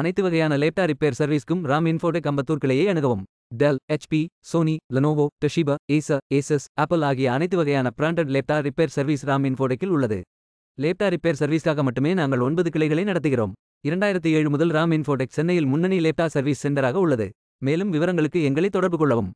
அனைத்து வகையான laptop repair சர்வீஸ்க்கும் ராம் இன்ஃபோடெக் அம்பத்தூர் கிளையை அணுகவும் Dell HP Sony Lenovo Toshiba Acer Asus Apple ஆகிய அனைத்து வகையான branded laptop repair service Ram இன்ஃபோடெக்கில் உள்ளது லேப்டா ரிப்பேர் சர்வீஸ்க்காக மட்டுமே நாங்கள் ஒன்பது கிளைகளை நடத்துகிறோம் இரண்டாயிரத்தி ஏழு முதல் ராம் இன்ஃபோடெக் சென்னையில் முன்னணி லேப்டா சர்வீஸ் சென்டராக உள்ளது மேலும் விவரங்களுக்கு எங்களை தொடர்பு கொள்ளவும்